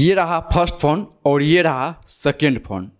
ये रहा first phone और ये रहा सेकेंड फ़ोन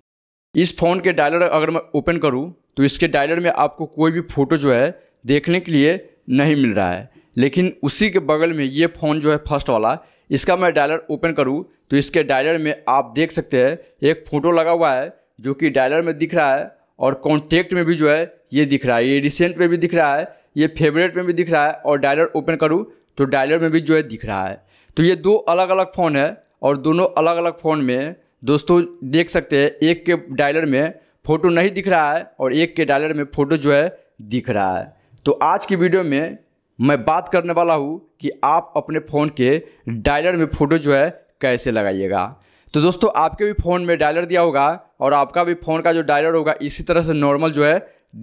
इस फ़ोन के डायलर अगर मैं ओपन करूँ तो इसके डायलर में आपको कोई भी फ़ोटो जो है देखने के लिए नहीं मिल रहा है लेकिन उसी के बगल में ये फ़ोन जो है फर्स्ट वाला इसका मैं डायलर ओपन करूँ तो इसके डायलर में आप देख सकते हैं एक फ़ोटो लगा हुआ है जो कि डायलर में दिख रहा है और कॉन्टेक्ट में भी जो है ये दिख रहा है ये रिसेंट में भी दिख रहा है ये फेवरेट में भी दिख रहा है और डायलर ओपन करूँ तो डायलर में भी जो है दिख रहा है तो ये दो अलग अलग फ़ोन है और दोनों अलग अलग फ़ोन में दोस्तों देख सकते हैं एक के डायलर में फ़ोटो नहीं दिख रहा है और एक के डायलर में फ़ोटो जो है दिख रहा है तो आज की वीडियो में मैं बात करने वाला हूँ कि आप अपने फ़ोन के डायलर में फ़ोटो जो है कैसे लगाइएगा तो दोस्तों आपके भी फ़ोन में डायलर दिया होगा और आपका भी फ़ोन का जो डायलर होगा इसी तरह से नॉर्मल जो है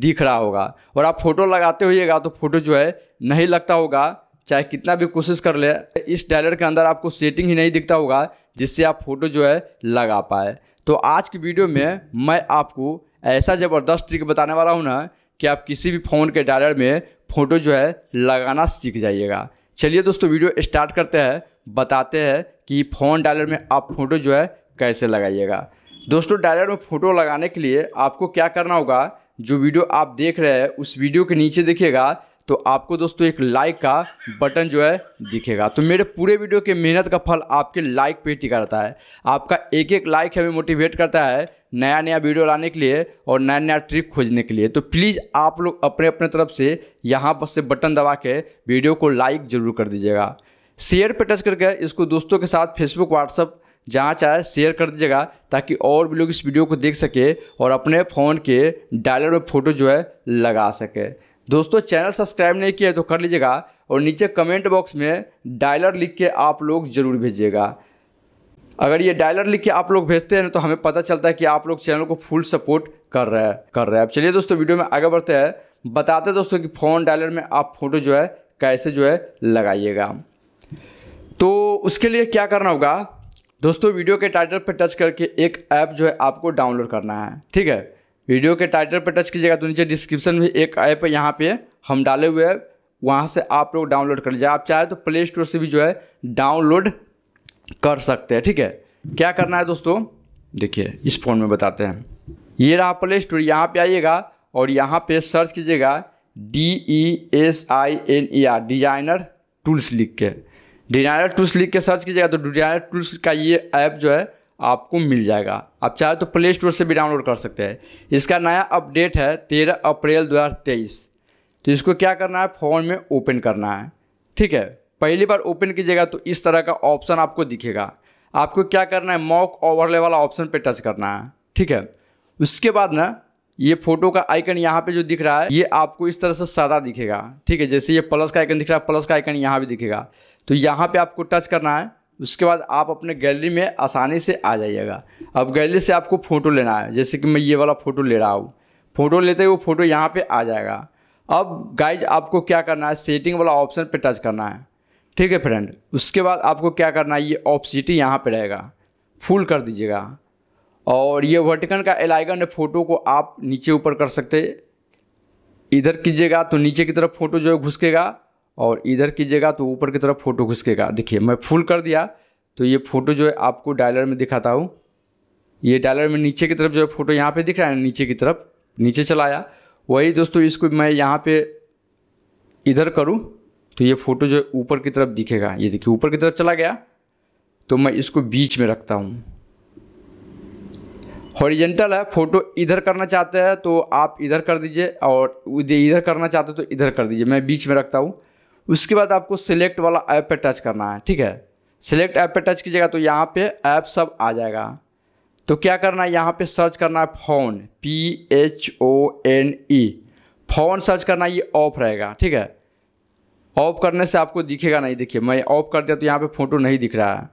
दिख रहा होगा और आप फ़ोटो लगाते हुएगा तो फ़ोटो जो है नहीं लगता होगा चाहे कितना भी कोशिश कर ले इस डायलर के अंदर आपको सेटिंग ही नहीं दिखता होगा जिससे आप फोटो जो है लगा पाए तो आज की वीडियो में मैं आपको ऐसा ज़बरदस्त ट्रिक बताने वाला हूँ ना कि आप किसी भी फ़ोन के डायलर में फ़ोटो जो है लगाना सीख जाइएगा चलिए दोस्तों वीडियो स्टार्ट करते हैं बताते हैं कि फ़ोन डायलर में आप फ़ोटो जो है कैसे लगाइएगा दोस्तों डायलर में फ़ोटो लगाने के लिए आपको क्या करना होगा जो वीडियो आप देख रहे हैं उस वीडियो के नीचे देखिएगा तो आपको दोस्तों एक लाइक का बटन जो है दिखेगा तो मेरे पूरे वीडियो के मेहनत का फल आपके लाइक पे टिका रहता है आपका एक एक लाइक हमें मोटिवेट करता है नया नया वीडियो लाने के लिए और नया नया ट्रिक खोजने के लिए तो प्लीज़ आप लोग अपने अपने तरफ से यहाँ पर से बटन दबा के वीडियो को लाइक ज़रूर कर दीजिएगा शेयर पर टच करके इसको दोस्तों के साथ फेसबुक व्हाट्सअप जहाँ चाहे शेयर कर दीजिएगा ताकि और भी लोग इस वीडियो को देख सके और अपने फ़ोन के डायलर में फ़ोटो जो है लगा सके दोस्तों चैनल सब्सक्राइब नहीं किया तो कर लीजिएगा और नीचे कमेंट बॉक्स में डायलर लिख के आप लोग ज़रूर भेजिएगा अगर ये डायलर लिख के आप लोग भेजते हैं ना तो हमें पता चलता है कि आप लोग चैनल को फुल सपोर्ट कर रहे हैं कर रहे हैं अब चलिए दोस्तों वीडियो में आगे बढ़ते हैं बताते हैं दोस्तों कि फ़ोन डायलर में आप फोटो जो है कैसे जो है लगाइएगा तो उसके लिए क्या करना होगा दोस्तों वीडियो के टाइटल पर टच करके एक ऐप जो है आपको डाउनलोड करना है ठीक है वीडियो के टाइटल पर टच कीजिएगा तो नीचे डिस्क्रिप्शन में एक ऐप है यहाँ पे हम डाले हुए हैं वहाँ से आप लोग डाउनलोड कर लीजिए आप चाहे तो प्ले स्टोर से भी जो है डाउनलोड कर सकते हैं ठीक है क्या करना है दोस्तों देखिए इस फ़ोन में बताते हैं ये रहा प्ले स्टोर यहाँ पर आइएगा और यहाँ पर सर्च कीजिएगा D E S I N E R designer tools लिख के डिजाइनर टूल्स लिख के सर्च कीजिएगा तो डिजाइनर टूल्स का ये ऐप जो है आपको मिल जाएगा आप चाहे तो प्ले स्टोर से भी डाउनलोड कर सकते हैं इसका नया अपडेट है तेरह अप्रैल दो तो इसको क्या करना है फ़ोन में ओपन करना है ठीक है पहली बार ओपन कीजिएगा तो इस तरह का ऑप्शन आपको दिखेगा आपको क्या करना है मॉक ओवरले वाला ऑप्शन पे टच करना है ठीक है उसके बाद ना ये फोटो का आइकन यहाँ पे जो दिख रहा है ये आपको इस तरह से सादा दिखेगा ठीक है जैसे ये प्लस का आइकन दिख रहा है प्लस का आइकन यहाँ भी दिखेगा तो यहाँ पे आपको टच करना है उसके बाद आप अपने गैलरी में आसानी से आ जाइएगा अब गैलरी से आपको फ़ोटो लेना है जैसे कि मैं ये वाला फ़ोटो ले रहा हूँ फ़ोटो लेते ही वो फ़ोटो यहाँ पे आ जाएगा अब गाइज आपको क्या करना है सेटिंग वाला ऑप्शन पे टच करना है ठीक है फ्रेंड उसके बाद आपको क्या करना है ये ऑफ सिटी यहाँ पर रहेगा फुल कर दीजिएगा और ये वर्टिकन का एलाइगन है फ़ोटो को आप नीचे ऊपर कर सकते इधर कीजिएगा तो नीचे की तरफ फ़ोटो जो है घुसकेगा और इधर कीजिएगा तो ऊपर की तरफ फ़ोटो घुसकेगा देखिए मैं फुल कर दिया तो ये फ़ोटो जो है आपको डायलर में दिखाता हूँ ये डायलर में नीचे की तरफ जो है फ़ोटो यहाँ पे दिख रहा है नीचे की तरफ नीचे चलाया वही दोस्तों इसको मैं यहाँ पे इधर करूँ तो ये फ़ोटो जो है ऊपर की तरफ दिखेगा ये देखिए ऊपर की तरफ चला गया तो मैं इसको बीच में रखता हूँ हॉरिजेंटल है फ़ोटो इधर करना चाहते हैं तो आप इधर कर दीजिए और इधर करना चाहते हो तो इधर कर दीजिए मैं बीच में रखता हूँ उसके बाद आपको सिलेक्ट वाला ऐप पर टच करना है ठीक है सिलेक्ट ऐप पर टच कीजिएगा तो यहाँ पे ऐप सब आ जाएगा तो क्या करना है यहाँ पे सर्च करना है phone P H O N E phone search करना ये ऑफ रहेगा ठीक है ऑफ करने से आपको दिखेगा नहीं देखिए मैं ऑफ कर दिया तो यहाँ पे फ़ोटो नहीं दिख रहा है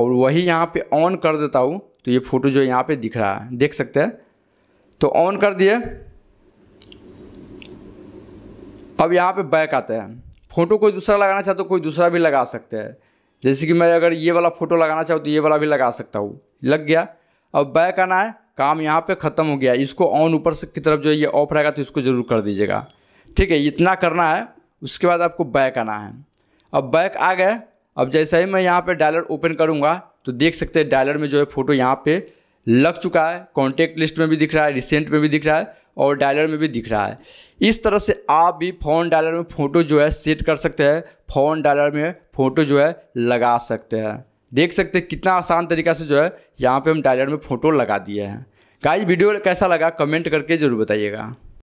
और वही यहाँ पे ऑन कर देता हूँ तो ये फ़ोटो जो यहाँ पे दिख रहा है देख सकते हैं तो ऑन कर दिए अब यहाँ पे बैक आते हैं फ़ोटो कोई दूसरा लगाना चाहता तो कोई दूसरा भी लगा सकते हैं जैसे कि मैं अगर ये वाला फ़ोटो लगाना चाहूँ तो ये वाला भी लगा सकता हूँ लग गया अब बैक आना है काम यहाँ पे ख़त्म हो गया इसको ऑन ऊपर से की तरफ जो ये ऑफ रहेगा तो इसको ज़रूर कर दीजिएगा ठीक है इतना करना है उसके बाद आपको बैक आना है अब बैक आ गए अब जैसे ही मैं यहाँ पर डायलर ओपन करूँगा तो देख सकते हैं डायलर में जो है फ़ोटो यहाँ पे लग चुका है कॉन्टेक्ट लिस्ट में भी दिख रहा है रिसेंट में भी दिख रहा है और डायलर में भी दिख रहा है इस तरह से आप भी फ़ोन डायलर में फ़ोटो जो है सेट कर सकते हैं फ़ोन डायलर में फ़ोटो जो है लगा सकते हैं देख सकते हैं कितना आसान तरीका से जो है यहाँ पे हम डायलर में फ़ोटो लगा दिए हैं गाइस वीडियो कैसा लगा कमेंट करके ज़रूर बताइएगा